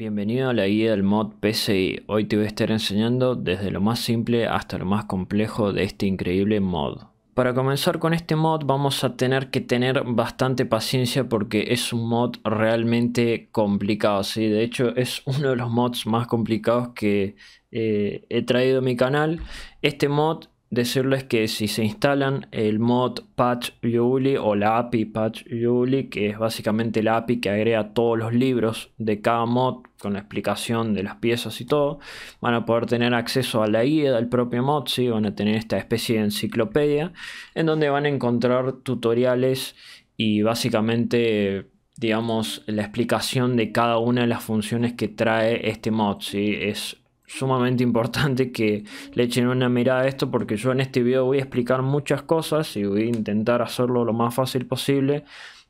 Bienvenido a la guía del mod PCI. Hoy te voy a estar enseñando desde lo más simple hasta lo más complejo de este increíble mod. Para comenzar con este mod vamos a tener que tener bastante paciencia porque es un mod realmente complicado. ¿sí? De hecho es uno de los mods más complicados que eh, he traído a mi canal. Este mod decirles que si se instalan el mod Patch Yuli o la API Patch Yuli, que es básicamente la API que agrega todos los libros de cada mod con la explicación de las piezas y todo, van a poder tener acceso a la guía del propio mod, ¿sí? van a tener esta especie de enciclopedia en donde van a encontrar tutoriales y básicamente digamos la explicación de cada una de las funciones que trae este mod, si es sumamente importante que le echen una mirada a esto porque yo en este video voy a explicar muchas cosas y voy a intentar hacerlo lo más fácil posible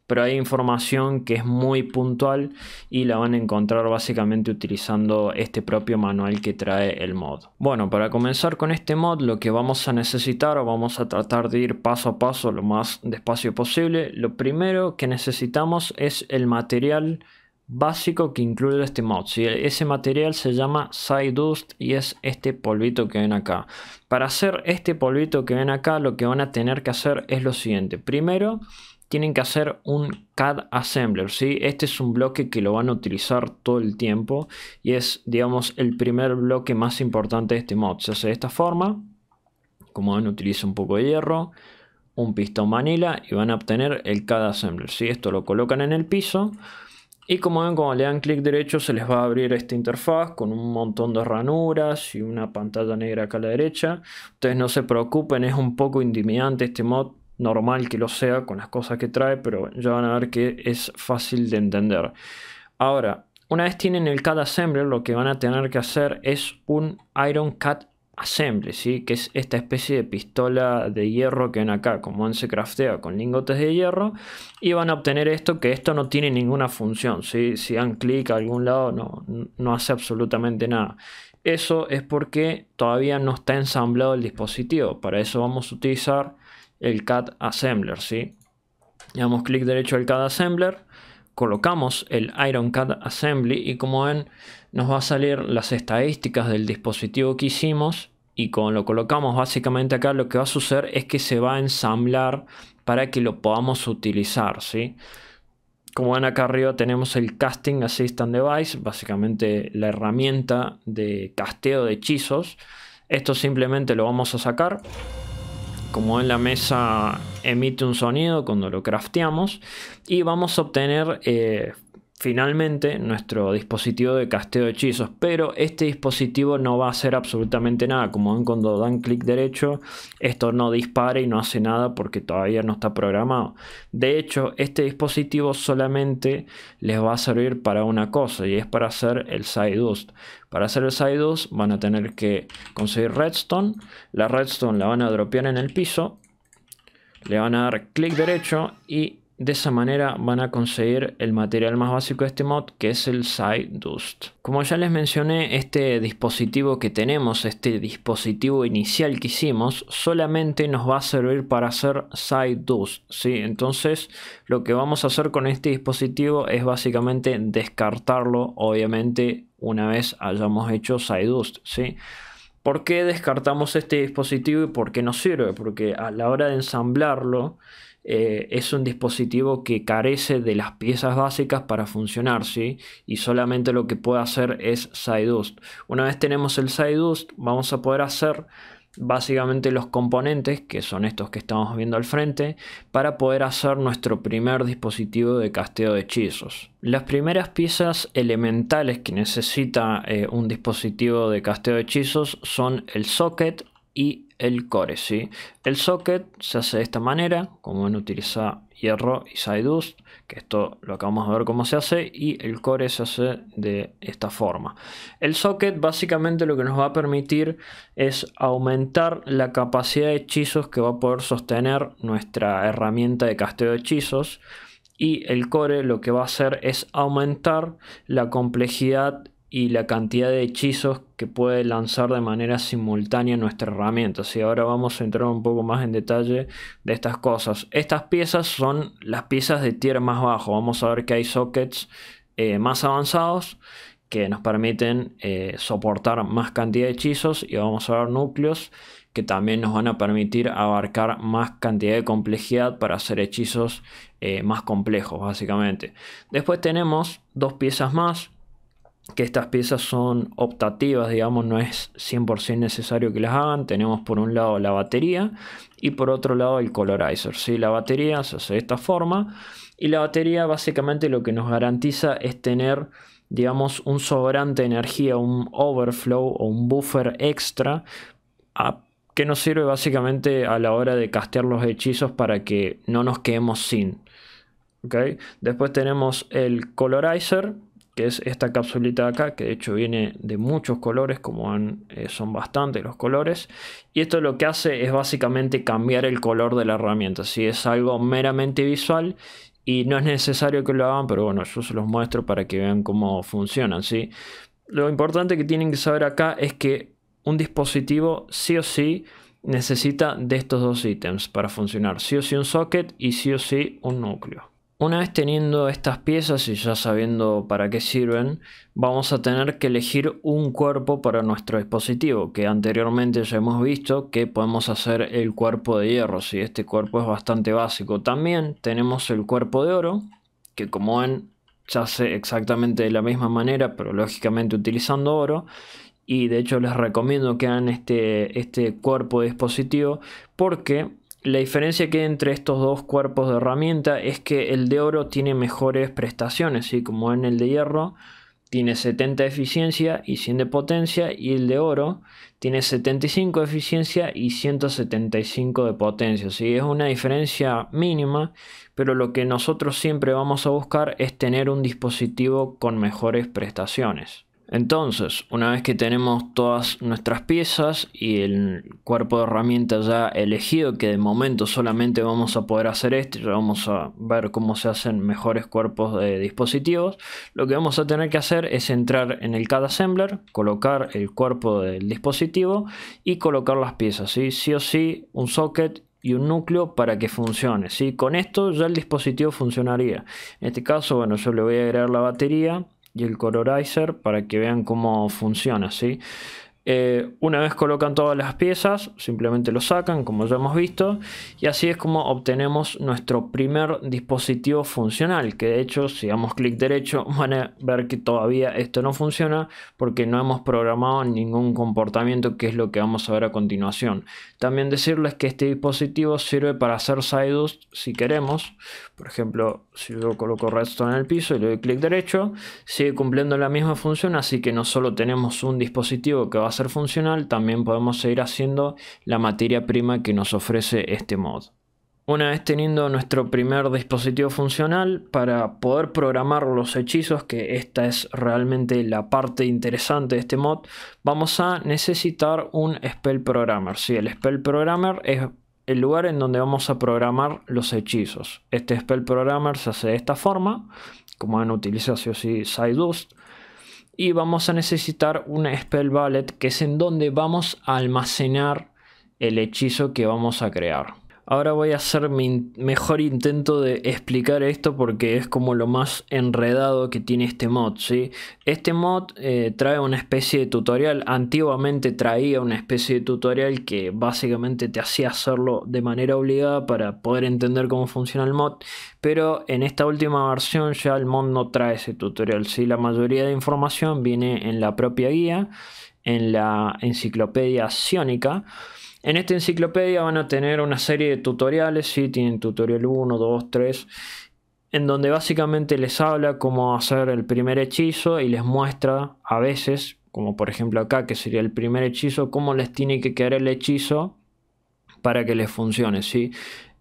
pero hay información que es muy puntual y la van a encontrar básicamente utilizando este propio manual que trae el mod. Bueno, para comenzar con este mod lo que vamos a necesitar o vamos a tratar de ir paso a paso lo más despacio posible. Lo primero que necesitamos es el material básico que incluye este mod. Si ese material se llama Side Dust y es este polvito que ven acá. Para hacer este polvito que ven acá, lo que van a tener que hacer es lo siguiente. Primero, tienen que hacer un CAD Assembler. ¿sí? Este es un bloque que lo van a utilizar todo el tiempo y es, digamos, el primer bloque más importante de este mod. Se hace de esta forma. Como ven, utiliza un poco de hierro, un pistón manila y van a obtener el CAD Assembler. Esto lo colocan en el piso y como ven, cuando le dan clic derecho se les va a abrir esta interfaz con un montón de ranuras y una pantalla negra acá a la derecha. Entonces no se preocupen, es un poco intimidante este mod, normal que lo sea con las cosas que trae, pero ya van a ver que es fácil de entender. Ahora, una vez tienen el CAD Assembler, lo que van a tener que hacer es un Iron Cut assembly, ¿sí? que es esta especie de pistola de hierro que ven acá, como se craftea con lingotes de hierro, y van a obtener esto, que esto no tiene ninguna función, si dan clic a algún lado no, no hace absolutamente nada. Eso es porque todavía no está ensamblado el dispositivo, para eso vamos a utilizar el CAD Assembler. ¿sí? Le damos clic derecho al CAD Assembler, colocamos el Iron CAD Assembly y como ven nos va a salir las estadísticas del dispositivo que hicimos y cuando lo colocamos básicamente acá lo que va a suceder es que se va a ensamblar para que lo podamos utilizar, ¿sí? Como ven acá arriba tenemos el Casting Assistant Device, básicamente la herramienta de casteo de hechizos. Esto simplemente lo vamos a sacar. Como ven la mesa emite un sonido cuando lo crafteamos y vamos a obtener eh, finalmente nuestro dispositivo de casteo de hechizos, pero este dispositivo no va a hacer absolutamente nada, como ven cuando dan clic derecho, esto no dispara y no hace nada porque todavía no está programado. De hecho, este dispositivo solamente les va a servir para una cosa y es para hacer el side dust. Para hacer el side dust van a tener que conseguir redstone, la redstone la van a dropear en el piso, le van a dar clic derecho y de esa manera van a conseguir el material más básico de este mod que es el Side Dust. Como ya les mencioné, este dispositivo que tenemos, este dispositivo inicial que hicimos, solamente nos va a servir para hacer Side Dust. ¿sí? Entonces lo que vamos a hacer con este dispositivo es básicamente descartarlo, obviamente una vez hayamos hecho Side Dust. ¿sí? ¿Por qué descartamos este dispositivo y por qué nos sirve? Porque a la hora de ensamblarlo eh, es un dispositivo que carece de las piezas básicas para funcionar, ¿sí? Y solamente lo que puede hacer es Sidust. Una vez tenemos el dust vamos a poder hacer básicamente los componentes, que son estos que estamos viendo al frente, para poder hacer nuestro primer dispositivo de casteo de hechizos. Las primeras piezas elementales que necesita eh, un dispositivo de casteo de hechizos son el socket y el core. ¿sí? El socket se hace de esta manera, como ven utiliza hierro y dust que esto lo acabamos de ver cómo se hace, y el core se hace de esta forma. El socket básicamente lo que nos va a permitir es aumentar la capacidad de hechizos que va a poder sostener nuestra herramienta de casteo de hechizos, y el core lo que va a hacer es aumentar la complejidad y la cantidad de hechizos que puede lanzar de manera simultánea nuestra herramienta. Así ahora vamos a entrar un poco más en detalle de estas cosas. Estas piezas son las piezas de tier más bajo. Vamos a ver que hay sockets eh, más avanzados que nos permiten eh, soportar más cantidad de hechizos y vamos a ver núcleos que también nos van a permitir abarcar más cantidad de complejidad para hacer hechizos eh, más complejos básicamente. Después tenemos dos piezas más que estas piezas son optativas, digamos, no es 100% necesario que las hagan. Tenemos por un lado la batería y por otro lado el colorizer. si La batería se hace de esta forma y la batería básicamente lo que nos garantiza es tener, digamos, un sobrante de energía, un overflow o un buffer extra que nos sirve básicamente a la hora de castear los hechizos para que no nos quedemos sin. ¿okay? Después tenemos el colorizer que es esta capsulita de acá, que de hecho viene de muchos colores, como eh, son bastantes los colores, y esto lo que hace es básicamente cambiar el color de la herramienta, si es algo meramente visual y no es necesario que lo hagan, pero bueno, yo se los muestro para que vean cómo funcionan, ¿sí? Lo importante que tienen que saber acá es que un dispositivo sí o sí necesita de estos dos ítems para funcionar, sí o sí un socket y sí o sí un núcleo. Una vez teniendo estas piezas y ya sabiendo para qué sirven, vamos a tener que elegir un cuerpo para nuestro dispositivo, que anteriormente ya hemos visto que podemos hacer el cuerpo de hierro, si este cuerpo es bastante básico. También tenemos el cuerpo de oro, que como ven se hace exactamente de la misma manera, pero lógicamente utilizando oro. Y de hecho les recomiendo que hagan este, este cuerpo de dispositivo porque la diferencia que hay entre estos dos cuerpos de herramienta es que el de oro tiene mejores prestaciones, como en el de hierro tiene 70 de eficiencia y 100 de potencia y el de oro tiene 75 de eficiencia y 175 de potencia. ¿sí? Es una diferencia mínima, pero lo que nosotros siempre vamos a buscar es tener un dispositivo con mejores prestaciones. Entonces, una vez que tenemos todas nuestras piezas y el cuerpo de herramienta ya elegido, que de momento solamente vamos a poder hacer este, ya vamos a ver cómo se hacen mejores cuerpos de dispositivos, lo que vamos a tener que hacer es entrar en el CAD Assembler, colocar el cuerpo del dispositivo y colocar las piezas, ¿sí? sí o sí un socket y un núcleo para que funcione. ¿sí? Con esto ya el dispositivo funcionaría. En este caso, bueno, yo le voy a agregar la batería y el Colorizer para que vean cómo funciona, ¿sí? Eh, una vez colocan todas las piezas, simplemente lo sacan, como ya hemos visto, y así es como obtenemos nuestro primer dispositivo funcional, que de hecho, si damos clic derecho, van a ver que todavía esto no funciona porque no hemos programado ningún comportamiento, que es lo que vamos a ver a continuación. También decirles que este dispositivo sirve para hacer sideus si queremos. Por ejemplo, si yo coloco redstone en el piso y le doy clic derecho, sigue cumpliendo la misma función, así que no solo tenemos un dispositivo que va a funcional, también podemos seguir haciendo la materia prima que nos ofrece este mod. Una vez teniendo nuestro primer dispositivo funcional, para poder programar los hechizos, que esta es realmente la parte interesante de este mod, vamos a necesitar un Spell Programmer. Si el Spell Programmer es el lugar en donde vamos a programar los hechizos. Este Spell Programmer se hace de esta forma, como han utilizado si o y vamos a necesitar una spell ballet que es en donde vamos a almacenar el hechizo que vamos a crear. Ahora voy a hacer mi mejor intento de explicar esto porque es como lo más enredado que tiene este mod. ¿sí? Este mod eh, trae una especie de tutorial. Antiguamente traía una especie de tutorial que básicamente te hacía hacerlo de manera obligada para poder entender cómo funciona el mod. Pero en esta última versión ya el mod no trae ese tutorial. ¿sí? La mayoría de información viene en la propia guía, en la enciclopedia sionica. En esta enciclopedia van a tener una serie de tutoriales, ¿sí? tienen tutorial 1, 2, 3, en donde básicamente les habla cómo hacer el primer hechizo y les muestra a veces, como por ejemplo acá que sería el primer hechizo, cómo les tiene que quedar el hechizo para que les funcione, ¿sí?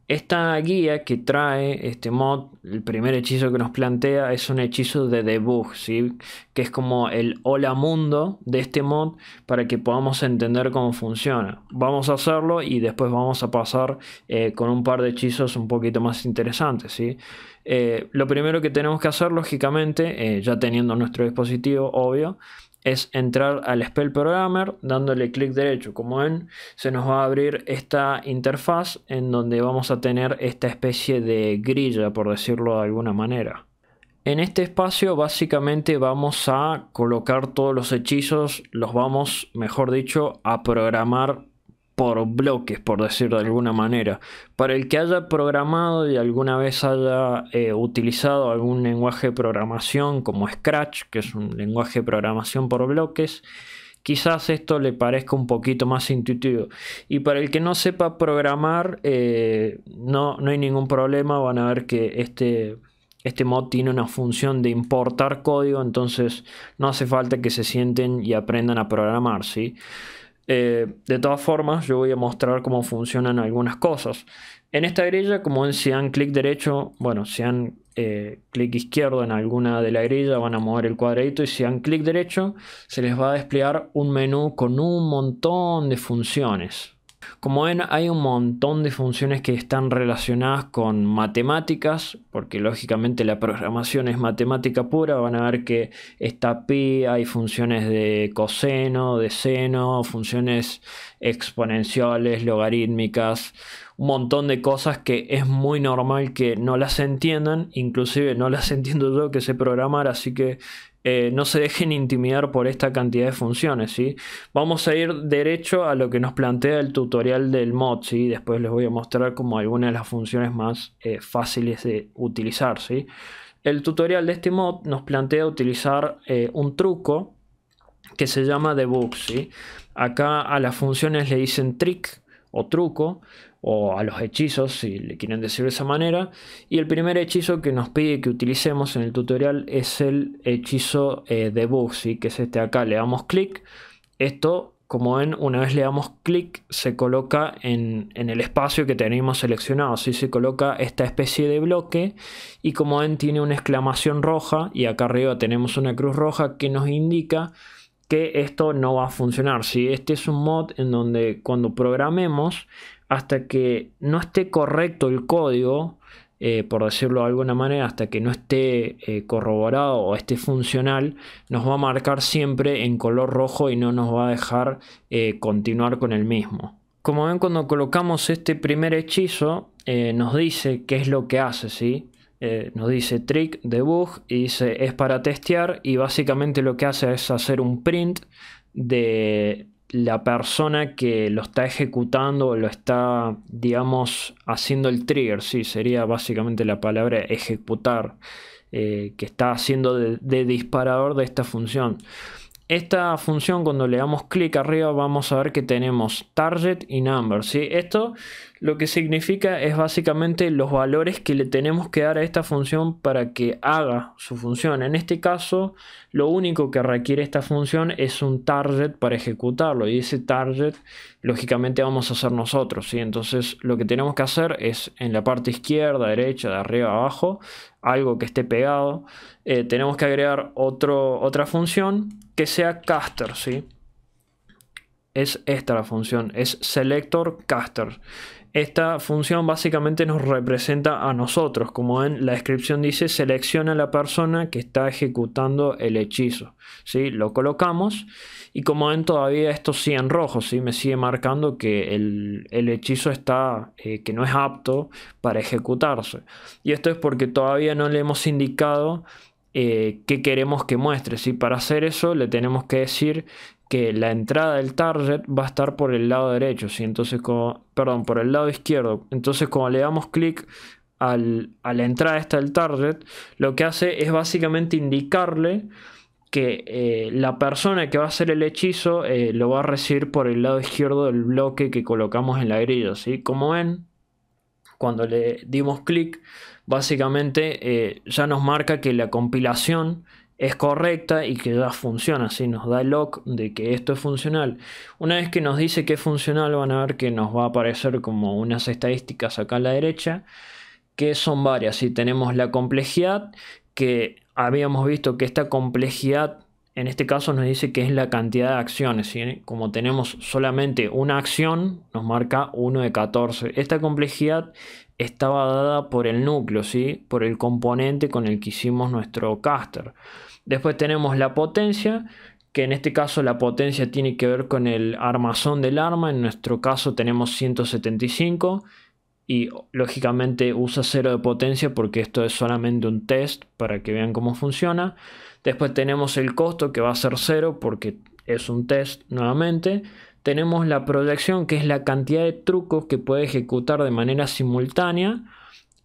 Esta guía que trae este mod, el primer hechizo que nos plantea es un hechizo de debug, que es como el hola mundo de este mod para que podamos entender cómo funciona. Vamos a hacerlo y después vamos a pasar eh, con un par de hechizos un poquito más interesantes. Eh, lo primero que tenemos que hacer, lógicamente, eh, ya teniendo nuestro dispositivo, obvio, es entrar al Spell Programmer dándole clic derecho. Como ven, se nos va a abrir esta interfaz en donde vamos a tener esta especie de grilla, por decirlo de alguna manera. En este espacio básicamente vamos a colocar todos los hechizos, los vamos, mejor dicho, a programar por bloques, por decir de alguna manera. Para el que haya programado y alguna vez haya eh, utilizado algún lenguaje de programación como Scratch, que es un lenguaje de programación por bloques, quizás esto le parezca un poquito más intuitivo. Y para el que no sepa programar, eh, no, no hay ningún problema, van a ver que este... Este mod tiene una función de importar código, entonces no hace falta que se sienten y aprendan a programar, ¿sí? Eh, de todas formas, yo voy a mostrar cómo funcionan algunas cosas. En esta grilla, como ven, si dan clic derecho, bueno, si dan eh, clic izquierdo en alguna de la grilla, van a mover el cuadradito y si dan clic derecho, se les va a desplegar un menú con un montón de funciones. Como ven, hay un montón de funciones que están relacionadas con matemáticas, porque lógicamente la programación es matemática pura. Van a ver que está pi, hay funciones de coseno, de seno, funciones exponenciales, logarítmicas, un montón de cosas que es muy normal que no las entiendan, inclusive no las entiendo yo que sé programar, así que eh, no se dejen intimidar por esta cantidad de funciones. Vamos a ir derecho a lo que nos plantea el tutorial del mod. ¿sí? Después les voy a mostrar como algunas de las funciones más eh, fáciles de utilizar. El tutorial de este mod nos plantea utilizar eh, un truco que se llama debug. ¿sí? Acá a las funciones le dicen trick o truco o a los hechizos, si le quieren decir de esa manera. Y el primer hechizo que nos pide que utilicemos en el tutorial es el hechizo eh, de que es este acá, le damos clic. Esto, como ven, una vez le damos clic, se coloca en, el espacio que tenemos seleccionado, ¿sí? se coloca esta especie de bloque y como ven tiene una exclamación roja y acá arriba tenemos una cruz roja que nos indica que esto no va a funcionar. Si Este es un mod en donde cuando programemos hasta que no esté correcto el código, eh, por decirlo de alguna manera, hasta que no esté eh, corroborado o esté funcional, nos va a marcar siempre en color rojo y no nos va a dejar eh, continuar con el mismo. Como ven, cuando colocamos este primer hechizo, nos dice qué es lo que hace, ¿sí? nos dice trick, debug y dice es para testear y básicamente lo que hace es hacer un print de la persona que lo está ejecutando, lo está, digamos, haciendo el trigger, si sería básicamente la palabra ejecutar, eh, que está haciendo de, disparador de esta función. Esta función, cuando le damos clic arriba, vamos a ver que tenemos target y number, ¿sí? Esto lo que significa es básicamente los valores que le tenemos que dar a esta función para que haga su función. En este caso, lo único que requiere esta función es un target para ejecutarlo y ese target lógicamente vamos a hacer nosotros. ¿sí? Entonces lo que tenemos que hacer es en la parte izquierda, derecha, de arriba, abajo, algo que esté pegado, eh, tenemos que agregar otra función que sea caster. ¿sí? Es esta la función, es selector caster. Esta función básicamente nos representa a nosotros, como en la descripción dice, selecciona la persona que está ejecutando el hechizo. ¿sí? Lo colocamos y como ven todavía esto sigue en rojo, ¿sí? me sigue marcando que el, hechizo está, eh, que no es apto para ejecutarse. Y esto es porque todavía no le hemos indicado eh, qué queremos que muestre. ¿sí? Para hacer eso le tenemos que decir que la entrada del target va a estar por el lado derecho, ¿sí? entonces como, perdón, por el lado izquierdo. Entonces cuando le damos clic a la entrada esta del target, lo que hace es básicamente indicarle que eh, la persona que va a hacer el hechizo eh, lo va a recibir por el lado izquierdo del bloque que colocamos en la grilla, ¿sí? Como ven, cuando le dimos clic, básicamente eh, ya nos marca que la compilación es correcta y que ya funciona, si nos da el log de que esto es funcional. Una vez que nos dice que es funcional, van a ver que nos va a aparecer como unas estadísticas acá a la derecha, que son varias. Si tenemos la complejidad, que habíamos visto que esta complejidad en este caso nos dice que es la cantidad de acciones. Como tenemos solamente una acción, nos marca 1 de 14. Esta complejidad estaba dada por el núcleo, ¿sí? por el componente con el que hicimos nuestro caster. Después tenemos la potencia, que en este caso la potencia tiene que ver con el armazón del arma, en nuestro caso tenemos 175 y lógicamente usa 0 de potencia porque esto es solamente un test para que vean cómo funciona. Después tenemos el costo que va a ser 0 porque es un test nuevamente tenemos la proyección, que es la cantidad de trucos que puede ejecutar de manera simultánea,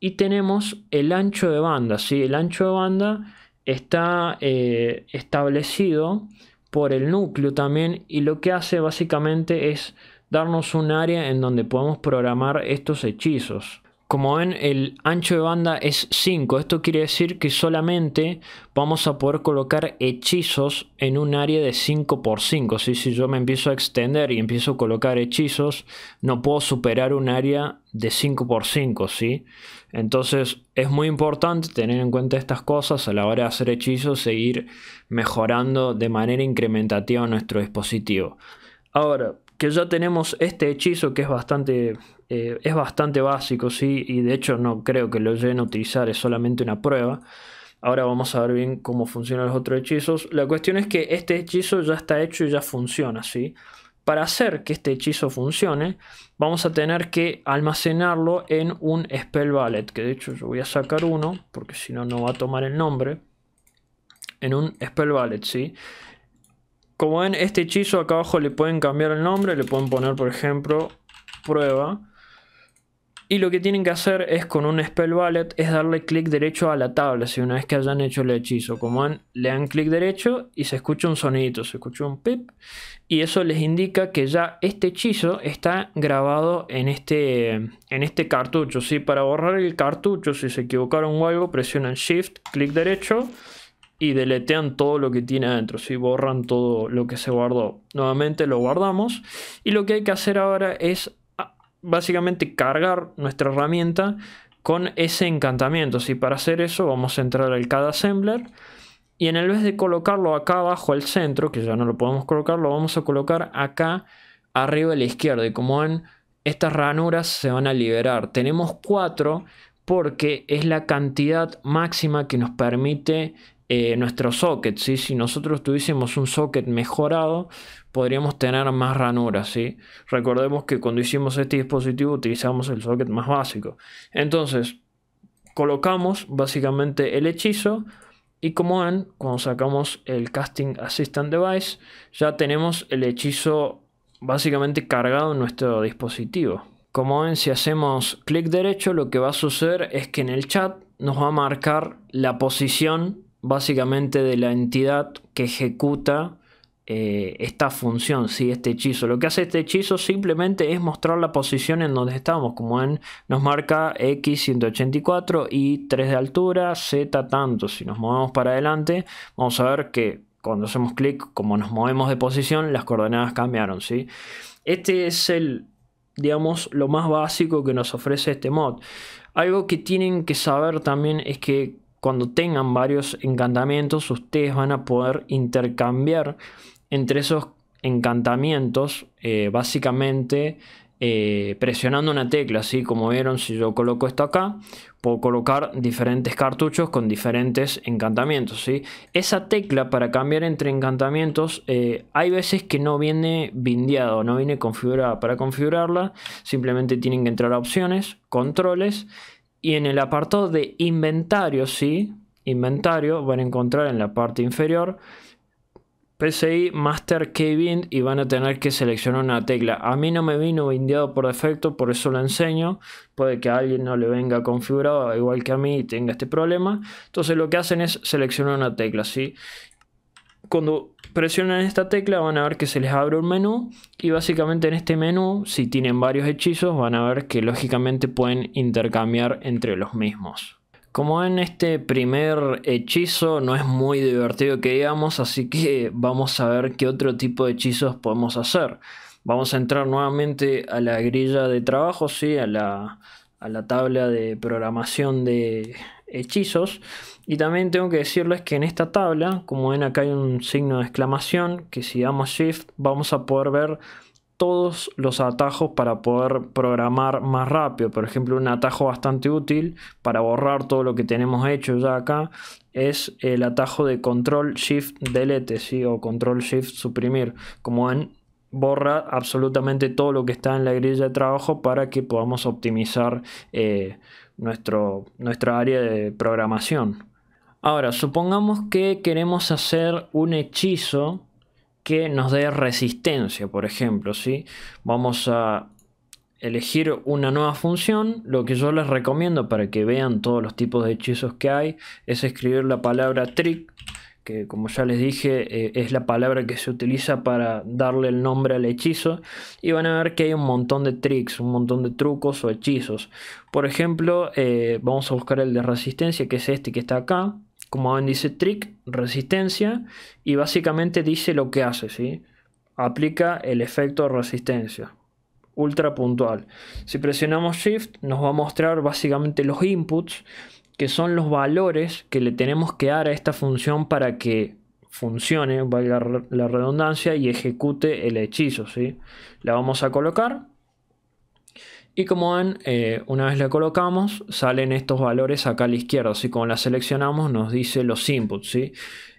y tenemos el ancho de banda. El ancho de banda está eh, establecido por el núcleo también y lo que hace básicamente es darnos un área en donde podemos programar estos hechizos. Como ven, el ancho de banda es 5. Esto quiere decir que solamente vamos a poder colocar hechizos en un área de 5x5. 5 Si yo me empiezo a extender y empiezo a colocar hechizos, no puedo superar un área de 5x5. ¿sí? Entonces es muy importante tener en cuenta estas cosas a la hora de hacer hechizos, seguir mejorando de manera incrementativa nuestro dispositivo. Ahora, que ya tenemos este hechizo que es bastante, eh, es bastante básico, ¿sí? y de hecho no creo que lo lleguen a utilizar, es solamente una prueba. Ahora vamos a ver bien cómo funcionan los otros hechizos. La cuestión es que este hechizo ya está hecho y ya funciona, ¿sí? Para hacer que este hechizo funcione, vamos a tener que almacenarlo en un Spell Ballet, que de hecho yo voy a sacar uno, porque si no, no va a tomar el nombre. En un Spell Ballet, ¿sí? Como ven, este hechizo acá abajo le pueden cambiar el nombre, le pueden poner, por ejemplo, prueba. Y lo que tienen que hacer es con un Spell wallet es darle clic derecho a la tabla, si una vez que hayan hecho el hechizo. Como ven, le dan clic derecho y se escucha un sonidito, se escucha un pip. Y eso les indica que ya este hechizo está grabado en este, en este cartucho. ¿sí? Para borrar el cartucho, si se equivocaron o algo, presionan Shift, clic derecho y deletean todo lo que tiene adentro, si borran todo lo que se guardó. Nuevamente lo guardamos y lo que hay que hacer ahora es ah, básicamente cargar nuestra herramienta con ese encantamiento. Si Para hacer eso vamos a entrar al CAD Assembler y en el vez de colocarlo acá abajo al centro, que ya no lo podemos colocar, lo vamos a colocar acá arriba a la izquierda y como ven estas ranuras se van a liberar. Tenemos cuatro porque es la cantidad máxima que nos permite eh, nuestro socket. ¿sí? Si nosotros tuviésemos un socket mejorado, podríamos tener más ranuras. Recordemos que cuando hicimos este dispositivo utilizamos el socket más básico. Entonces, colocamos básicamente el hechizo. Y como ven, cuando sacamos el Casting Assistant Device, ya tenemos el hechizo básicamente cargado en nuestro dispositivo. Como ven, si hacemos clic derecho, lo que va a suceder es que en el chat nos va a marcar la posición básicamente de la entidad que ejecuta eh, esta función, ¿sí? este hechizo. Lo que hace este hechizo simplemente es mostrar la posición en donde estamos, como en, nos marca X 184 y 3 de altura, Z tanto. Si nos movemos para adelante, vamos a ver que cuando hacemos clic, como nos movemos de posición, las coordenadas cambiaron. ¿sí? Este es el, digamos, lo más básico que nos ofrece este mod. Algo que tienen que saber también es que cuando tengan varios encantamientos, ustedes van a poder intercambiar entre esos encantamientos, eh, básicamente eh, presionando una tecla, así como vieron, si yo coloco esto acá, puedo colocar diferentes cartuchos con diferentes encantamientos. ¿sí? Esa tecla para cambiar entre encantamientos, eh, hay veces que no viene o no viene configurada. Para configurarla, simplemente tienen que entrar a opciones, controles, y en el apartado de inventario, sí, inventario, van a encontrar en la parte inferior PCI Master Keybind y van a tener que seleccionar una tecla. A mí no me vino bindeado por defecto, por eso lo enseño. Puede que a alguien no le venga configurado, igual que a mí, y tenga este problema. Entonces lo que hacen es seleccionar una tecla, ¿sí? cuando presionan esta tecla van a ver que se les abre un menú y básicamente en este menú si tienen varios hechizos van a ver que lógicamente pueden intercambiar entre los mismos. Como en este primer hechizo no es muy divertido que digamos, así que vamos a ver qué otro tipo de hechizos podemos hacer. Vamos a entrar nuevamente a la grilla de trabajo, ¿sí? a, la, a la tabla de programación de hechizos y también tengo que decirles que en esta tabla, como ven acá hay un signo de exclamación, que si damos Shift vamos a poder ver todos los atajos para poder programar más rápido. Por ejemplo, un atajo bastante útil para borrar todo lo que tenemos hecho ya acá es el atajo de Control Shift Delete o Control Shift Suprimir. Como ven, borra absolutamente todo lo que está en la grilla de trabajo para que podamos optimizar eh, nuestro, nuestra área de programación. Ahora, supongamos que queremos hacer un hechizo que nos dé resistencia, por ejemplo, ¿sí? Vamos a elegir una nueva función. Lo que yo les recomiendo para que vean todos los tipos de hechizos que hay es escribir la palabra trick, que como ya les dije eh, es la palabra que se utiliza para darle el nombre al hechizo. Y van a ver que hay un montón de tricks, un montón de trucos o hechizos. Por ejemplo, eh, vamos a buscar el de resistencia, que es este que está acá como ven dice trick, resistencia, y básicamente dice lo que hace, ¿sí? Aplica el efecto resistencia, ultra puntual. Si presionamos shift nos va a mostrar básicamente los inputs, que son los valores que le tenemos que dar a esta función para que funcione, valga la redundancia, y ejecute el hechizo, ¿sí? La vamos a colocar y como ven, eh, una vez la colocamos, salen estos valores acá a la izquierda. Así como la seleccionamos, nos dice los inputs. ¿sí?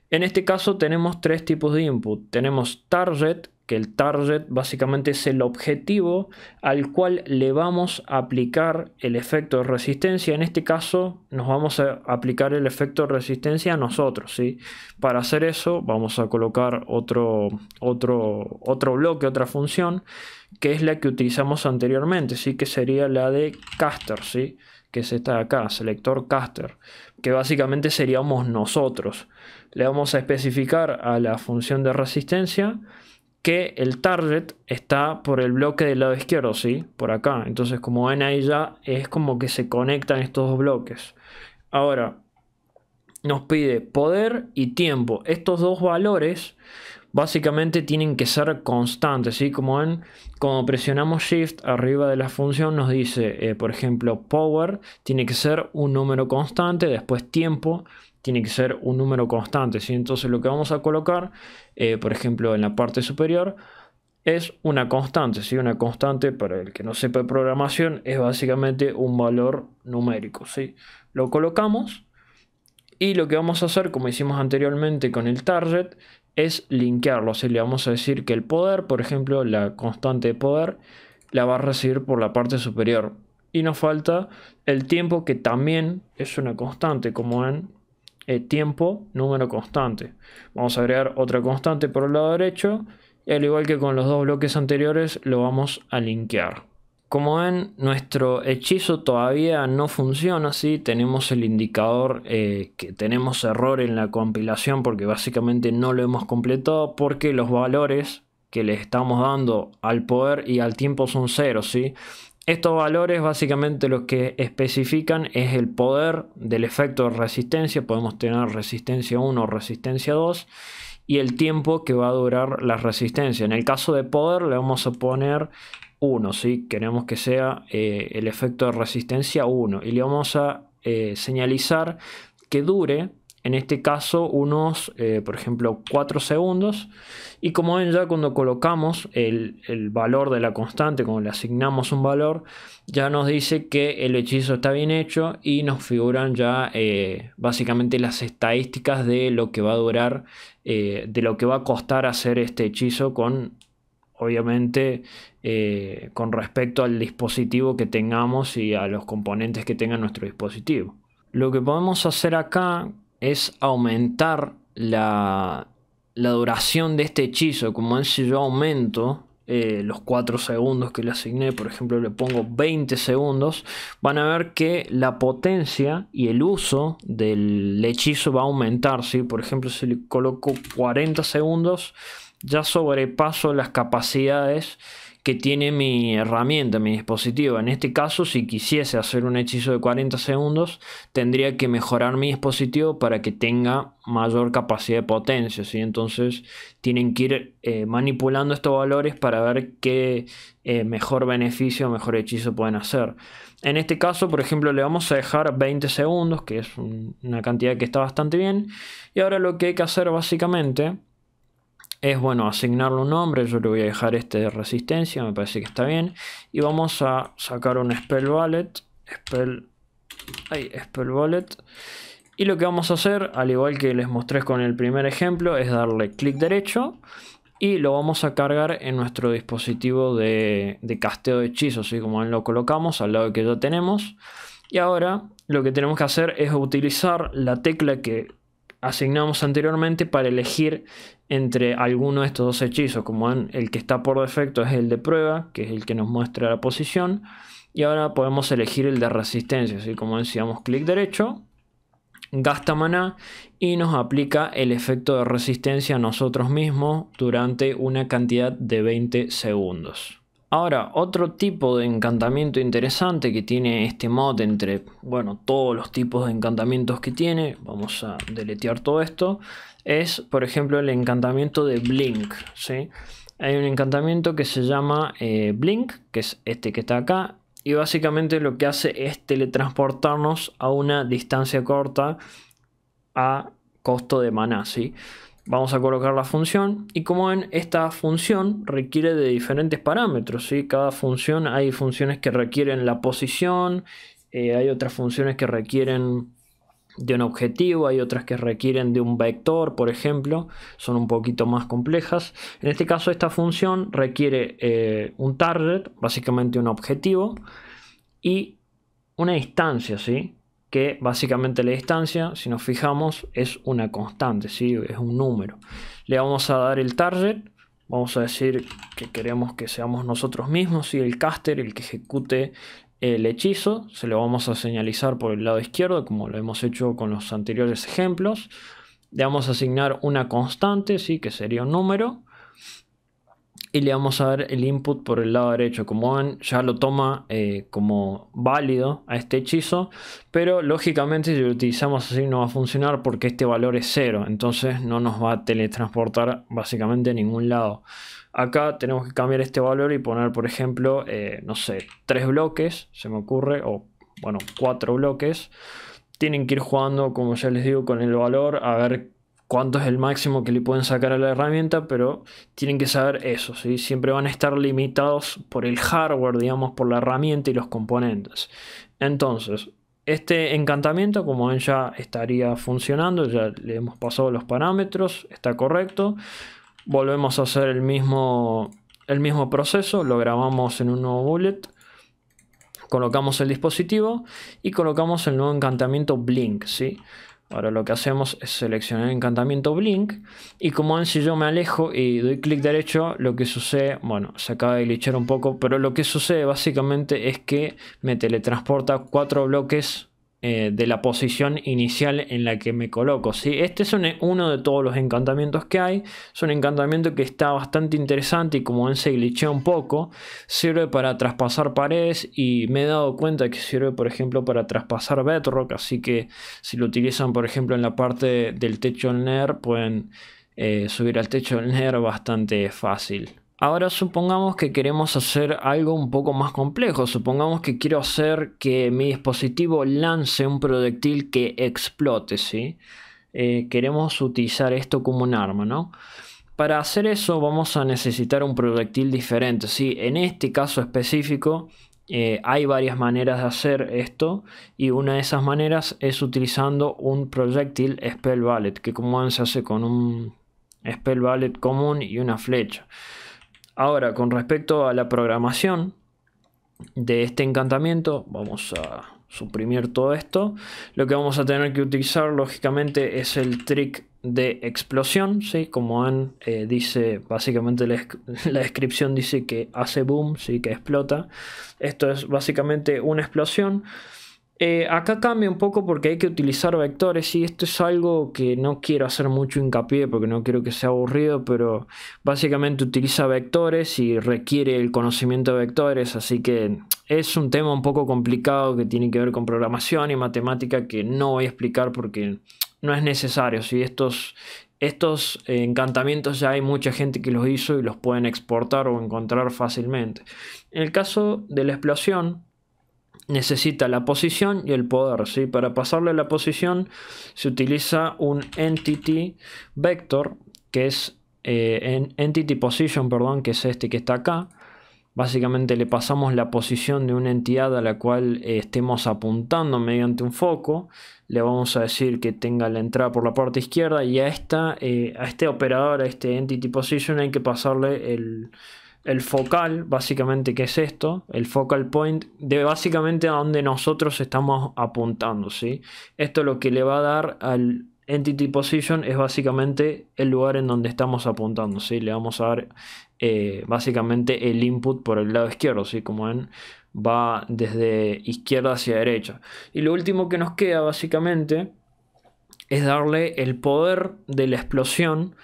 En este caso tenemos tres tipos de input. Tenemos target, que el target básicamente es el objetivo al cual le vamos a aplicar el efecto de resistencia. En este caso nos vamos a aplicar el efecto de resistencia a nosotros. Para hacer eso vamos a colocar otro, otro, otro bloque, otra función que es la que utilizamos anteriormente, ¿sí? que sería la de caster, ¿sí? que es esta de acá, selector caster, que básicamente seríamos nosotros. Le vamos a especificar a la función de resistencia que el target está por el bloque del lado izquierdo, ¿sí? Por acá. Entonces, como ven ahí ya, es como que se conectan estos dos bloques. Ahora, nos pide poder y tiempo. Estos dos valores básicamente tienen que ser constantes, ¿sí? Como ven, cuando presionamos Shift arriba de la función nos dice, eh, por ejemplo, Power tiene que ser un número constante, después Tiempo tiene que ser un número constante, ¿sí? Entonces lo que vamos a colocar, eh, por ejemplo, en la parte superior, es una constante, ¿sí? Una constante, para el que no sepa programación, es básicamente un valor numérico, ¿sí? Lo colocamos y lo que vamos a hacer, como hicimos anteriormente con el target, es linkearlo. le vamos a decir que el poder, por ejemplo, la constante de poder, la va a recibir por la parte superior. Y nos falta el tiempo, que también es una constante, como en eh, tiempo, número constante. Vamos a agregar otra constante por el lado derecho. Y al igual que con los dos bloques anteriores, lo vamos a linkear. Como ven, nuestro hechizo todavía no funciona así. Tenemos el indicador eh, que tenemos error en la compilación porque básicamente no lo hemos completado porque los valores que le estamos dando al poder y al tiempo son ceros, ¿sí? Estos valores básicamente los que especifican es el poder del efecto de resistencia. Podemos tener resistencia 1 o resistencia 2 y el tiempo que va a durar la resistencia. En el caso de poder le vamos a poner 1, queremos que sea eh, el efecto de resistencia 1 y le vamos a eh, señalizar que dure en este caso unos, eh, por ejemplo, 4 segundos. Y como ven ya cuando colocamos el, valor de la constante, cuando le asignamos un valor, ya nos dice que el hechizo está bien hecho y nos figuran ya básicamente las estadísticas de lo que va a durar eh, de lo que va a costar hacer este hechizo con, obviamente, eh, con respecto al dispositivo que tengamos y a los componentes que tenga nuestro dispositivo. Lo que podemos hacer acá es aumentar la, la duración de este hechizo, como es si yo aumento eh, los 4 segundos que le asigné, por ejemplo le pongo 20 segundos, van a ver que la potencia y el uso del hechizo va a aumentar. Si, Por ejemplo, si le coloco 40 segundos, ya sobrepaso las capacidades que tiene mi herramienta, mi dispositivo. En este caso, si quisiese hacer un hechizo de 40 segundos, tendría que mejorar mi dispositivo para que tenga mayor capacidad de potencia. ¿sí? Entonces, tienen que ir eh, manipulando estos valores para ver qué eh, mejor beneficio o mejor hechizo pueden hacer. En este caso, por ejemplo, le vamos a dejar 20 segundos, que es una cantidad que está bastante bien. Y ahora lo que hay que hacer básicamente es bueno asignarle un nombre, yo le voy a dejar este de resistencia, me parece que está bien. Y vamos a sacar un spell wallet, spell, ay, spell wallet. Y lo que vamos a hacer, al igual que les mostré con el primer ejemplo, es darle clic derecho y lo vamos a cargar en nuestro dispositivo de, de casteo de hechizos, así como lo colocamos al lado que ya tenemos. Y ahora lo que tenemos que hacer es utilizar la tecla que asignamos anteriormente para elegir entre alguno de estos dos hechizos. Como ven, el que está por defecto es el de prueba, que es el que nos muestra la posición. Y ahora podemos elegir el de resistencia. Así como decíamos, clic derecho, gasta maná y nos aplica el efecto de resistencia a nosotros mismos durante una cantidad de 20 segundos. Ahora, otro tipo de encantamiento interesante que tiene este mod entre, bueno, todos los tipos de encantamientos que tiene, vamos a deletear todo esto, es, por ejemplo, el encantamiento de Blink, ¿sí? Hay un encantamiento que se llama eh, Blink, que es este que está acá, y básicamente lo que hace es teletransportarnos a una distancia corta a costo de maná, ¿sí? sí Vamos a colocar la función y como ven, esta función requiere de diferentes parámetros. ¿sí? Cada función hay funciones que requieren la posición, eh, hay otras funciones que requieren de un objetivo, hay otras que requieren de un vector, por ejemplo, son un poquito más complejas. En este caso esta función requiere eh, un target, básicamente un objetivo, y una distancia, ¿sí? que básicamente la distancia, si nos fijamos, es una constante, ¿sí? es un número. Le vamos a dar el target, vamos a decir que queremos que seamos nosotros mismos, y el caster, el que ejecute el hechizo, se lo vamos a señalizar por el lado izquierdo, como lo hemos hecho con los anteriores ejemplos. Le vamos a asignar una constante, ¿sí? que sería un número, y le vamos a dar el input por el lado derecho. Como ven, ya lo toma eh, como válido a este hechizo, pero lógicamente si lo utilizamos así no va a funcionar porque este valor es cero, entonces no nos va a teletransportar básicamente a ningún lado. Acá tenemos que cambiar este valor y poner, por ejemplo, eh, no sé, tres bloques, se me ocurre, o bueno, cuatro bloques. Tienen que ir jugando, como ya les digo, con el valor a ver cuánto es el máximo que le pueden sacar a la herramienta, pero tienen que saber eso, ¿sí? Siempre van a estar limitados por el hardware, digamos, por la herramienta y los componentes. Entonces, este encantamiento, como ven, ya estaría funcionando, ya le hemos pasado los parámetros, está correcto. Volvemos a hacer el mismo, el mismo proceso, lo grabamos en un nuevo bullet colocamos el dispositivo y colocamos el nuevo encantamiento Blink, ¿sí? Ahora lo que hacemos es seleccionar el encantamiento Blink y como ven si yo me alejo y doy clic derecho lo que sucede, bueno se acaba de glitchar un poco pero lo que sucede básicamente es que me teletransporta cuatro bloques eh, de la posición inicial en la que me coloco. ¿sí? Este es e, uno de todos los encantamientos que hay. Es un encantamiento que está bastante interesante y como ven se glitchea un poco. Sirve para traspasar paredes y me he dado cuenta que sirve por ejemplo para traspasar bedrock. Así que si lo utilizan por ejemplo en la parte del techo del NER pueden eh, subir al techo del NER bastante fácil. Ahora supongamos que queremos hacer algo un poco más complejo, supongamos que quiero hacer que mi dispositivo lance un proyectil que explote, ¿sí? Eh, queremos utilizar esto como un arma, Para hacer eso vamos a necesitar un proyectil diferente, ¿sí? En este caso específico eh, hay varias maneras de hacer esto y una de esas maneras es utilizando un proyectil Spell Ballet, que como se hace con un Spell Ballet común y una flecha. Ahora, con respecto a la programación de este encantamiento, vamos a suprimir todo esto. Lo que vamos a tener que utilizar, lógicamente, es el trick de explosión, Como eh, dice, básicamente la, descripción dice que hace boom, ¿sí? Que explota. Esto es básicamente una explosión eh, acá cambia un poco porque hay que utilizar vectores y esto es algo que no quiero hacer mucho hincapié porque no quiero que sea aburrido, pero básicamente utiliza vectores y requiere el conocimiento de vectores, así que es un tema un poco complicado que tiene que ver con programación y matemática que no voy a explicar porque no es necesario. Si estos, estos encantamientos ya hay mucha gente que los hizo y los pueden exportar o encontrar fácilmente. En el caso de la explosión, necesita la posición y el poder. Para pasarle la posición se utiliza un entity vector que es eh, entity position, perdón, que es este que está acá. Básicamente le pasamos la posición de una entidad a la cual eh, estemos apuntando mediante un foco. Le vamos a decir que tenga la entrada por la parte izquierda y a, eh, a este operador, a este entity position, hay que pasarle el, el focal, básicamente, que es esto, el focal point, de básicamente a donde nosotros estamos apuntando, ¿sí? Esto lo que le va a dar al entity position es básicamente el lugar en donde estamos apuntando, ¿sí? Le vamos a dar eh, básicamente el input por el lado izquierdo, ¿sí? Como ven, va desde izquierda hacia derecha. Y lo último que nos queda, básicamente, es darle el poder de la explosión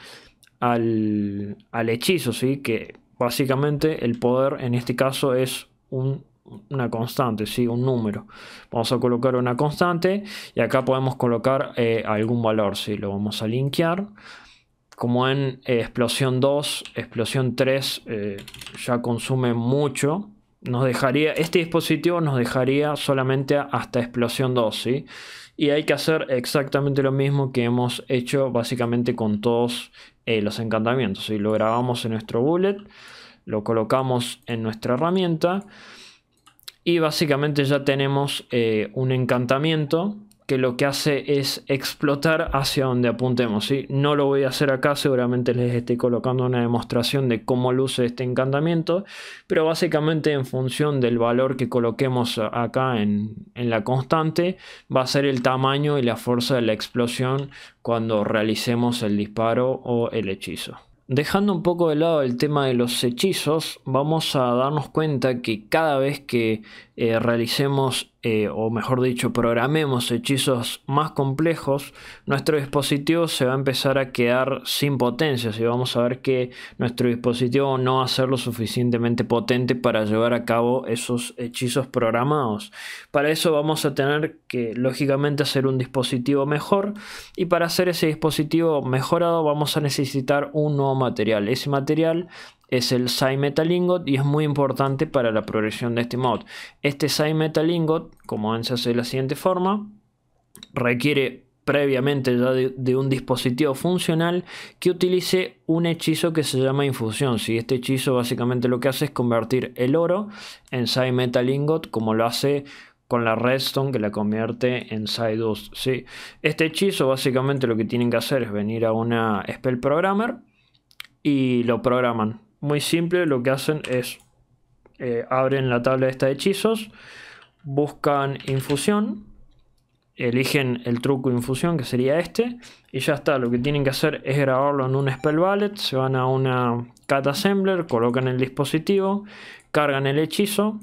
al, al hechizo, ¿sí? Que Básicamente el poder en este caso es una constante, ¿sí? un número. Vamos a colocar una constante y acá podemos colocar eh, algún valor, si lo vamos a linkear. Como en eh, explosión 2, explosión 3 eh, ya consume mucho, nos dejaría, este dispositivo nos dejaría solamente hasta explosión 2, ¿sí? Y hay que hacer exactamente lo mismo que hemos hecho básicamente con todos eh, los encantamientos. Y lo grabamos en nuestro bullet, lo colocamos en nuestra herramienta y básicamente ya tenemos eh, un encantamiento que lo que hace es explotar hacia donde apuntemos. Si No lo voy a hacer acá, seguramente les estoy colocando una demostración de cómo luce este encantamiento, pero básicamente en función del valor que coloquemos acá en, la constante, va a ser el tamaño y la fuerza de la explosión cuando realicemos el disparo o el hechizo. Dejando un poco de lado el tema de los hechizos, vamos a darnos cuenta que cada vez que eh, realicemos eh, o mejor dicho, programemos hechizos más complejos, nuestro dispositivo se va a empezar a quedar sin potencia. Y vamos a ver que nuestro dispositivo no va a ser lo suficientemente potente para llevar a cabo esos hechizos programados. Para eso vamos a tener que, lógicamente, hacer un dispositivo mejor. Y para hacer ese dispositivo mejorado, vamos a necesitar un nuevo material. Ese material es el Sai Metal Ingot y es muy importante para la progresión de este mod. Este Sai Metal Ingot, como se hace de la siguiente forma, requiere previamente ya de, un dispositivo funcional que utilice un hechizo que se llama infusión. Si este hechizo básicamente lo que hace es convertir el oro en Sai Metal Ingot como lo hace con la redstone que la convierte en Psyduce. ¿sí? Este hechizo básicamente lo que tienen que hacer es venir a una spell programmer y lo programan muy simple, lo que hacen es eh, abren la tabla esta de hechizos, buscan infusión, eligen el truco infusión que sería este y ya está, lo que tienen que hacer es grabarlo en un spell ballet, se van a una cat assembler, colocan el dispositivo, cargan el hechizo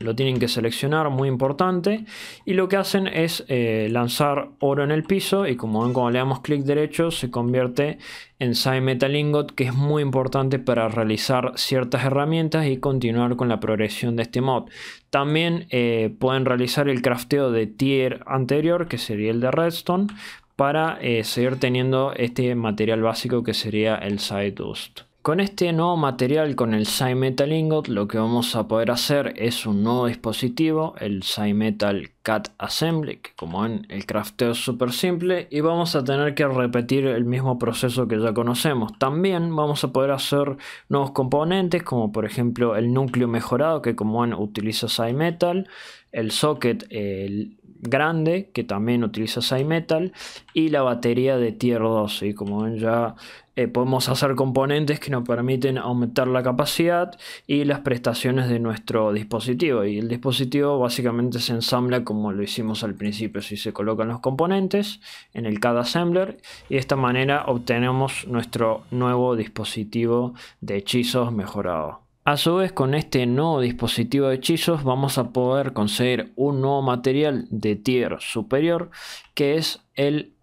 lo tienen que seleccionar, muy importante. Y lo que hacen es eh, lanzar oro en el piso y como ven cuando le damos clic derecho se convierte en Side Metal Ingot que es muy importante para realizar ciertas herramientas y continuar con la progresión de este mod. También eh, pueden realizar el crafteo de tier anterior que sería el de redstone para eh, seguir teniendo este material básico que sería el Side Dust. Con este nuevo material, con el Metal Ingot, lo que vamos a poder hacer es un nuevo dispositivo, el Metal Cat Assembly, que como ven el crafteo es súper simple y vamos a tener que repetir el mismo proceso que ya conocemos. También vamos a poder hacer nuevos componentes como por ejemplo el núcleo mejorado que como ven utiliza Metal, el socket, el grande que también utiliza Metal y la batería de tier 2 y como ven ya eh, podemos hacer componentes que nos permiten aumentar la capacidad y las prestaciones de nuestro dispositivo y el dispositivo básicamente se ensambla como lo hicimos al principio si se colocan los componentes en el CAD assembler y de esta manera obtenemos nuestro nuevo dispositivo de hechizos mejorado a su vez, con este nuevo dispositivo de hechizos vamos a poder conseguir un nuevo material de tier superior que es el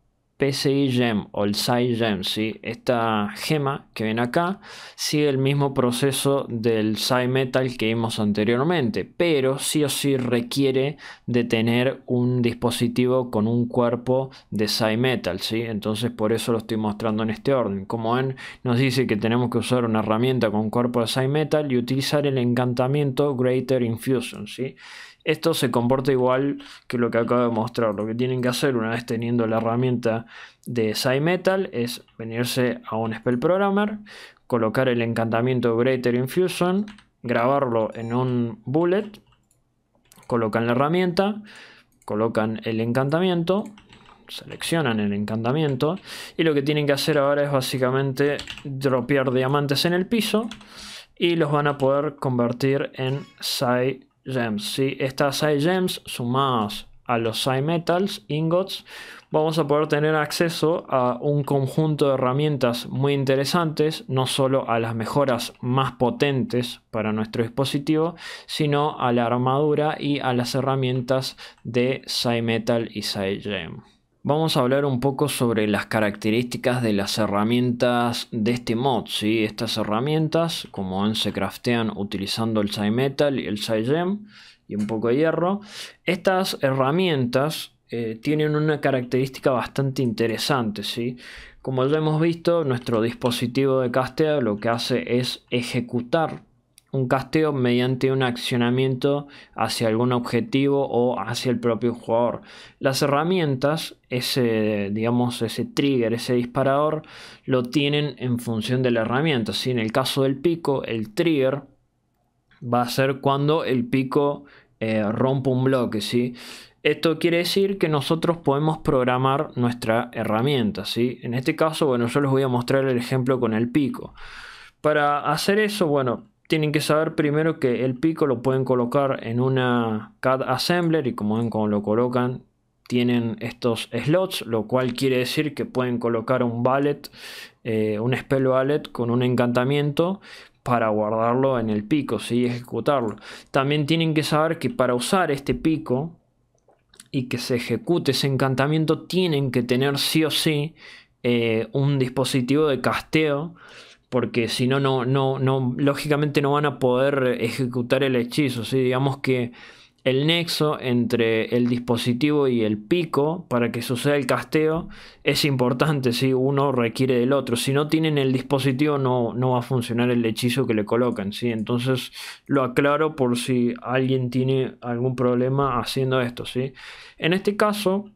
PCI Gem o el Psy Gem, esta gema que ven acá sigue el mismo proceso del Psy Metal que vimos anteriormente, pero sí o sí requiere de tener un dispositivo con un cuerpo de side Metal, ¿sí? entonces por eso lo estoy mostrando en este orden. Como ven, nos dice que tenemos que usar una herramienta con cuerpo de side Metal y utilizar el encantamiento Greater Infusion. ¿sí? Esto se comporta igual que lo que acabo de mostrar. Lo que tienen que hacer una vez teniendo la herramienta de Metal es venirse a un Spell Programmer, colocar el encantamiento Greater Infusion, grabarlo en un bullet, colocan la herramienta, colocan el encantamiento, seleccionan el encantamiento y lo que tienen que hacer ahora es básicamente dropear diamantes en el piso y los van a poder convertir en Psy si Estas 6 gems sumadas a los 6 metals, ingots, vamos a poder tener acceso a un conjunto de herramientas muy interesantes, no solo a las mejoras más potentes para nuestro dispositivo, sino a la armadura y a las herramientas de metal y gems. Vamos a hablar un poco sobre las características de las herramientas de este mod. ¿sí? Estas herramientas, como ven, se craftean utilizando el Metal y el Gem y un poco de hierro. Estas herramientas eh, tienen una característica bastante interesante. ¿sí? Como ya hemos visto, nuestro dispositivo de casteo lo que hace es ejecutar un casteo mediante un accionamiento hacia algún objetivo o hacia el propio jugador. Las herramientas, ese, digamos, ese trigger, ese disparador, lo tienen en función de la herramienta. Si En el caso del pico, el trigger va a ser cuando el pico rompa eh, rompe un bloque. ¿sí? Esto quiere decir que nosotros podemos programar nuestra herramienta. ¿sí? En este caso, bueno, yo les voy a mostrar el ejemplo con el pico. Para hacer eso, bueno, tienen que saber primero que el pico lo pueden colocar en una CAD Assembler y como ven como lo colocan tienen estos slots, lo cual quiere decir que pueden colocar un ballet, eh, un spell ballet con un encantamiento para guardarlo en el pico si ejecutarlo. También tienen que saber que para usar este pico y que se ejecute ese encantamiento tienen que tener sí o sí eh, un dispositivo de casteo porque si no, no, no, lógicamente no van a poder ejecutar el hechizo. ¿sí? Digamos que el nexo entre el dispositivo y el pico para que suceda el casteo es importante, si uno requiere del otro. Si no tienen el dispositivo no, no va a funcionar el hechizo que le colocan, ¿sí? Entonces lo aclaro por si alguien tiene algún problema haciendo esto, ¿sí? En este caso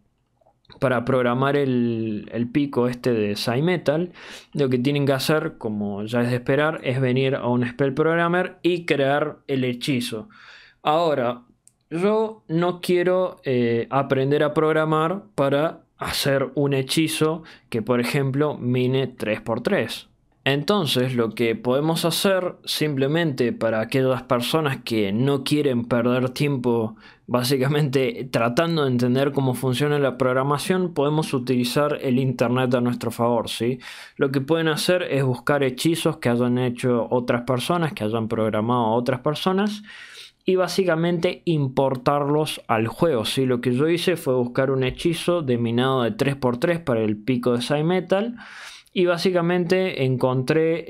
para programar el, pico este de metal, lo que tienen que hacer, como ya es de esperar, es venir a un spell programmer y crear el hechizo. Ahora, yo no quiero eh, aprender a programar para hacer un hechizo que, por ejemplo, mine 3x3. Entonces lo que podemos hacer simplemente para aquellas personas que no quieren perder tiempo básicamente tratando de entender cómo funciona la programación, podemos utilizar el Internet a nuestro favor. ¿sí? Lo que pueden hacer es buscar hechizos que hayan hecho otras personas, que hayan programado a otras personas y básicamente importarlos al juego. ¿sí? Lo que yo hice fue buscar un hechizo de minado de 3x3 para el pico de Cymetal. Metal y básicamente encontré,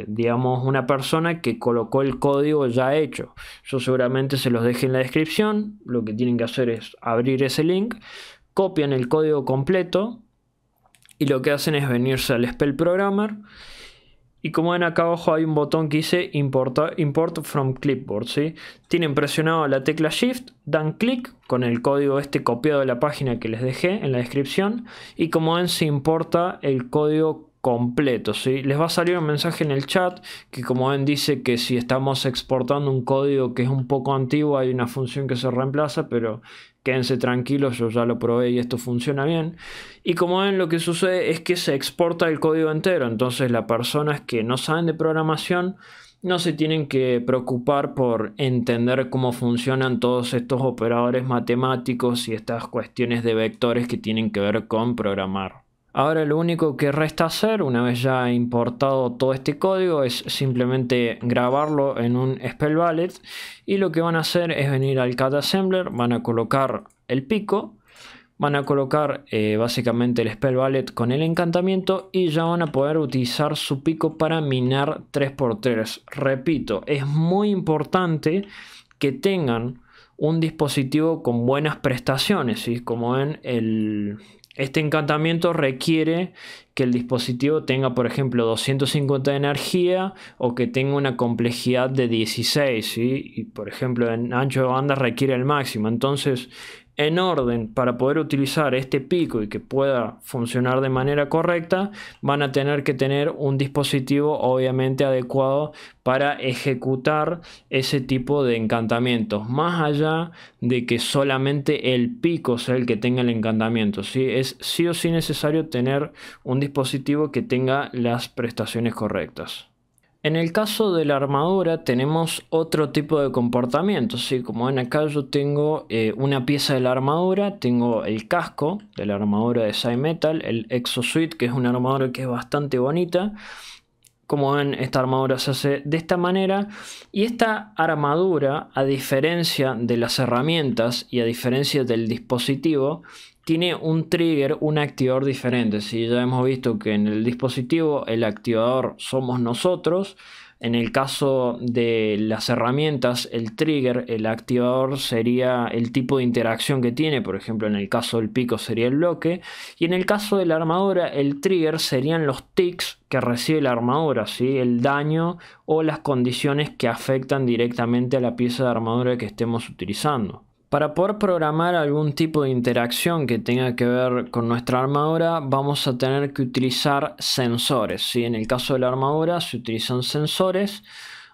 eh, digamos, una persona que colocó el código ya hecho. Yo seguramente se los deje en la descripción. Lo que tienen que hacer es abrir ese link, copian el código completo y lo que hacen es venirse al Spell Programmer y como ven acá abajo hay un botón que dice Import from Clipboard. ¿sí? Tienen presionado la tecla Shift, dan clic con el código este copiado de la página que les dejé en la descripción. Y como ven se importa el código completo. ¿sí? Les va a salir un mensaje en el chat que como ven dice que si estamos exportando un código que es un poco antiguo hay una función que se reemplaza, pero quédense tranquilos, yo ya lo probé y esto funciona bien. Y como ven, lo que sucede es que se exporta el código entero, entonces las personas que no saben de programación no se tienen que preocupar por entender cómo funcionan todos estos operadores matemáticos y estas cuestiones de vectores que tienen que ver con programar. Ahora lo único que resta hacer, una vez ya importado todo este código, es simplemente grabarlo en un Spell Ballet y lo que van a hacer es venir al catassembler Assembler, van a colocar el pico, van a colocar eh, básicamente el Spell Ballet con el encantamiento y ya van a poder utilizar su pico para minar 3x3. Repito, es muy importante que tengan un dispositivo con buenas prestaciones, como en el este encantamiento requiere que el dispositivo tenga, por ejemplo, 250 de energía o que tenga una complejidad de 16. Y, por ejemplo, en ancho de banda requiere el máximo. Entonces, en orden para poder utilizar este pico y que pueda funcionar de manera correcta, van a tener que tener un dispositivo obviamente adecuado para ejecutar ese tipo de encantamientos. Más allá de que solamente el pico sea el que tenga el encantamiento. ¿sí? Es sí o sí necesario tener un dispositivo que tenga las prestaciones correctas. En el caso de la armadura tenemos otro tipo de comportamiento, como ven acá yo tengo eh, una pieza de la armadura, tengo el casco de la armadura de Metal, el Exosuit que es una armadura que es bastante bonita, como ven esta armadura se hace de esta manera y esta armadura a diferencia de las herramientas y a diferencia del dispositivo tiene un trigger, un activador diferente. Si ya hemos visto que en el dispositivo el activador somos nosotros, en el caso de las herramientas, el trigger, el activador sería el tipo de interacción que tiene, por ejemplo, en el caso del pico sería el bloque, y en el caso de la armadura, el trigger serían los ticks que recibe la armadura, ¿sí? el daño o las condiciones que afectan directamente a la pieza de armadura que estemos utilizando. Para poder programar algún tipo de interacción que tenga que ver con nuestra armadura, vamos a tener que utilizar sensores. En el caso de la armadura se utilizan sensores.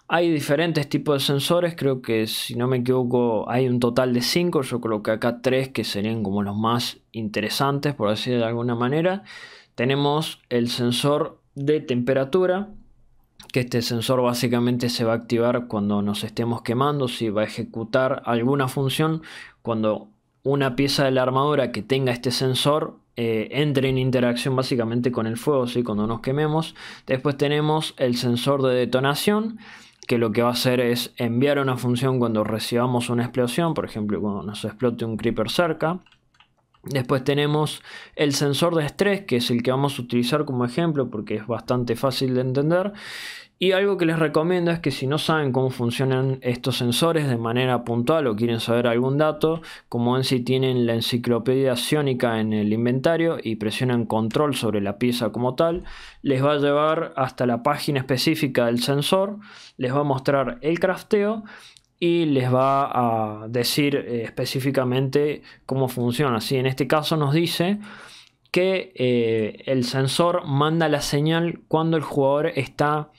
Hay diferentes tipos de sensores, creo que si no me equivoco hay un total de 5, yo creo que acá 3 que serían como los más interesantes, por decir de alguna manera. Tenemos el sensor de temperatura, que este sensor básicamente se va a activar cuando nos estemos quemando, si va a ejecutar alguna función, cuando una pieza de la armadura que tenga este sensor eh, entre en interacción básicamente con el fuego, si cuando nos quememos. Después tenemos el sensor de detonación, que lo que va a hacer es enviar una función cuando recibamos una explosión, por ejemplo cuando nos explote un creeper cerca. Después tenemos el sensor de estrés, que es el que vamos a utilizar como ejemplo porque es bastante fácil de entender. Y algo que les recomiendo es que si no saben cómo funcionan estos sensores de manera puntual o quieren saber algún dato, como en si tienen la enciclopedia sionica en el inventario y presionan control sobre la pieza como tal, les va a llevar hasta la página específica del sensor, les va a mostrar el crafteo y les va a decir eh, específicamente cómo funciona. Si en este caso nos dice que eh, el sensor manda la señal cuando el jugador está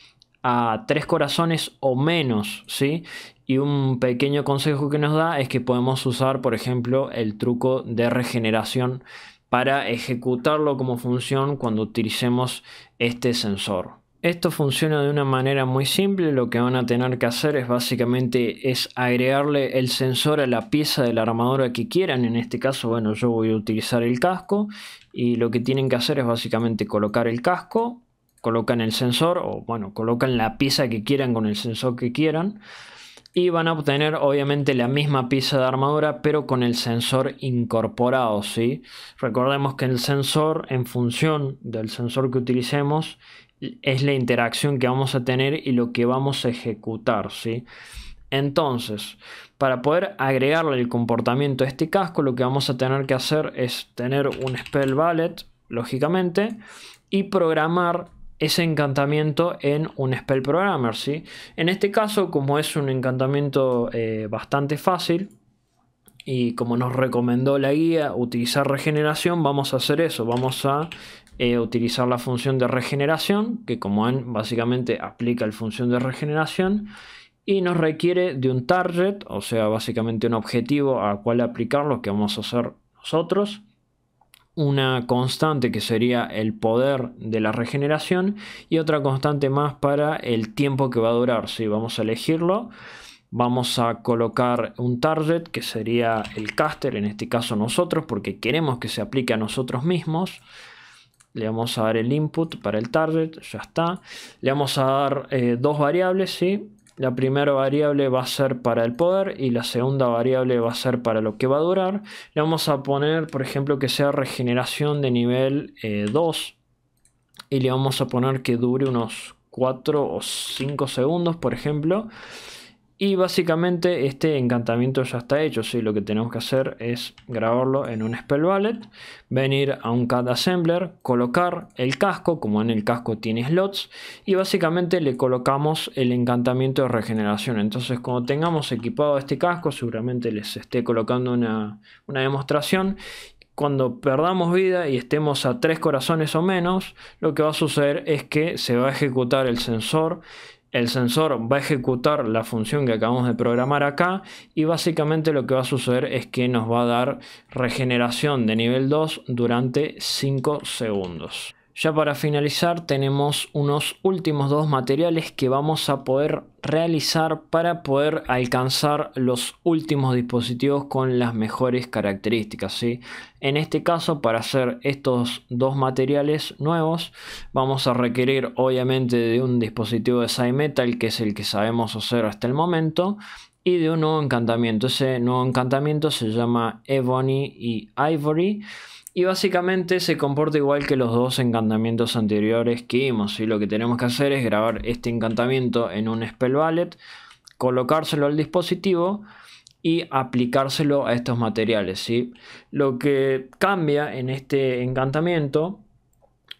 a tres corazones o menos, ¿sí? Y un pequeño consejo que nos da es que podemos usar, por ejemplo, el truco de regeneración para ejecutarlo como función cuando utilicemos este sensor. Esto funciona de una manera muy simple, lo que van a tener que hacer es básicamente es agregarle el sensor a la pieza de la armadura que quieran, en este caso bueno yo voy a utilizar el casco y lo que tienen que hacer es básicamente colocar el casco Colocan el sensor o bueno, colocan la pieza que quieran con el sensor que quieran. Y van a obtener obviamente la misma pieza de armadura pero con el sensor incorporado. ¿sí? Recordemos que el sensor en función del sensor que utilicemos es la interacción que vamos a tener y lo que vamos a ejecutar. ¿sí? Entonces, para poder agregarle el comportamiento a este casco, lo que vamos a tener que hacer es tener un spell ballet, lógicamente, y programar ese encantamiento en un spell programmer. ¿sí? En este caso, como es un encantamiento eh, bastante fácil, y como nos recomendó la guía utilizar regeneración, vamos a hacer eso, vamos a eh, utilizar la función de regeneración, que como ven básicamente aplica la función de regeneración, y nos requiere de un target, o sea básicamente un objetivo a cual aplicar lo que vamos a hacer nosotros, una constante que sería el poder de la regeneración y otra constante más para el tiempo que va a durar. Si vamos a elegirlo, vamos a colocar un target que sería el caster, en este caso nosotros, porque queremos que se aplique a nosotros mismos. Le vamos a dar el input para el target, ya está. Le vamos a dar eh, dos variables, ¿sí? La primera variable va a ser para el poder y la segunda variable va a ser para lo que va a durar. Le vamos a poner, por ejemplo, que sea regeneración de nivel 2 eh, y le vamos a poner que dure unos 4 o 5 segundos, por ejemplo. Y básicamente este encantamiento ya está hecho, ¿sí? lo que tenemos que hacer es grabarlo en un Spell wallet venir a un CAD Assembler, colocar el casco, como en el casco tiene slots, y básicamente le colocamos el encantamiento de regeneración. Entonces cuando tengamos equipado este casco, seguramente les esté colocando una, demostración, cuando perdamos vida y estemos a tres corazones o menos, lo que va a suceder es que se va a ejecutar el sensor el sensor va a ejecutar la función que acabamos de programar acá y básicamente lo que va a suceder es que nos va a dar regeneración de nivel 2 durante 5 segundos. Ya para finalizar tenemos unos últimos dos materiales que vamos a poder realizar para poder alcanzar los últimos dispositivos con las mejores características. ¿sí? En este caso para hacer estos dos materiales nuevos vamos a requerir obviamente de un dispositivo de SciMetal que es el que sabemos hacer hasta el momento y de un nuevo encantamiento. Ese nuevo encantamiento se llama Ebony y Ivory y básicamente se comporta igual que los dos encantamientos anteriores que vimos. Y lo que tenemos que hacer es grabar este encantamiento en un Spell Ballet, colocárselo al dispositivo y aplicárselo a estos materiales. ¿sí? Lo que cambia en este encantamiento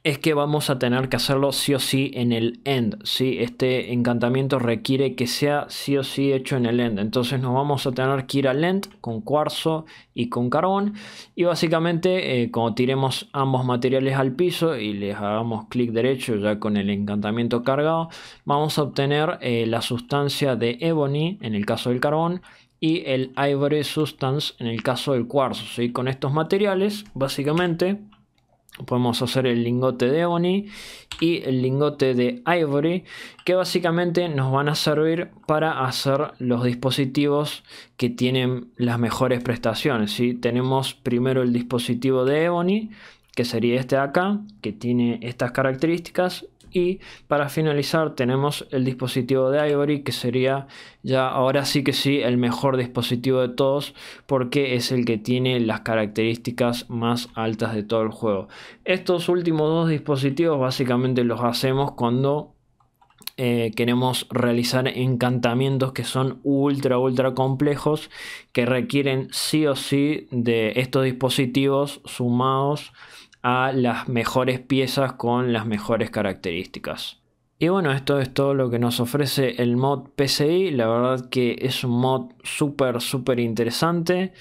es que vamos a tener que hacerlo sí o sí en el end. si Este encantamiento requiere que sea sí o sí hecho en el end. Entonces nos vamos a tener que ir al end con cuarzo y con carbón. Y básicamente eh, cuando tiremos ambos materiales al piso y les hagamos clic derecho ya con el encantamiento cargado, vamos a obtener eh, la sustancia de ebony en el caso del carbón y el ivory substance en el caso del cuarzo. ¿sí? Con estos materiales básicamente podemos hacer el lingote de Ebony y el lingote de Ivory que básicamente nos van a servir para hacer los dispositivos que tienen las mejores prestaciones. si Tenemos primero el dispositivo de Ebony que sería este de acá que tiene estas características y para finalizar tenemos el dispositivo de Ivory que sería ya ahora sí que sí el mejor dispositivo de todos porque es el que tiene las características más altas de todo el juego. Estos últimos dos dispositivos básicamente los hacemos cuando eh, queremos realizar encantamientos que son ultra ultra complejos que requieren sí o sí de estos dispositivos sumados a las mejores piezas con las mejores características. Y bueno, esto es todo lo que nos ofrece el mod PCI. La verdad que es un mod súper, súper interesante.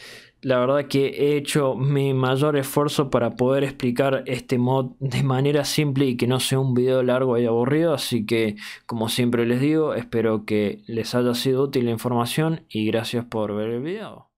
La verdad que he hecho mi mayor esfuerzo para poder explicar este mod de manera simple y que no sea un video largo y aburrido. Así que, como siempre les digo, espero que les haya sido útil la información y gracias por ver el video.